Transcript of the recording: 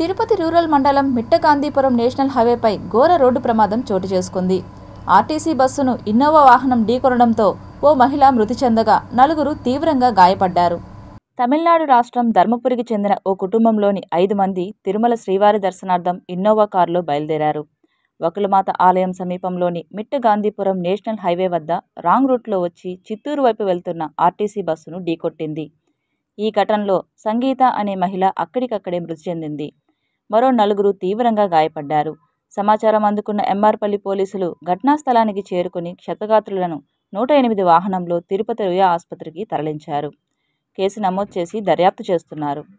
Tirupati rural మండలం మిట్టగాంధీపురం national హైవేపై ఘోర road ప్రమాదం చోటు చేసుకుంది ఆర్టీసీ బస్సును ఇన్నోవా వాహనం ఢీకొనడంతో ఓ మహిళ మృతి చెందగా నలుగురు తీవ్రంగా గాయపడ్డారు తమిళనాడు రాష్ట్రం ధర్మపురికి చెందిన ఓ కుటుంబంలోని ఐదు మంది తిరుమల శ్రీవారి దర్శనార్థం ఇన్నోవా కారులో బయలుదేరారు వకులమాత ఆలయం సమీపంలోని మిట్టగాంధీపురం నేషనల్ హైవే వద్ద రాంగ్ రూట్లో వచ్చి చిత్తూరు వైపు వెళ్తున్న ఆర్టీసీ బస్సును ఢీకొట్టింది ఈ ఘటనలో సంగీత అనే మహిళ అక్కడికక్కడే మృతి చెందింది మరో నలుగురు తీవ్రంగా గాయపడ్డారు సమాచారం అందుకున్న ఎంఆర్పల్లి పోలీసులు ఘటనా స్థలానికి చేరుకుని క్షతగాత్రులను నూట ఎనిమిది వాహనంలో తిరుపతి రుయా ఆసుపత్రికి తరలించారు కేసు నమోదు చేసి దర్యాప్తు చేస్తున్నారు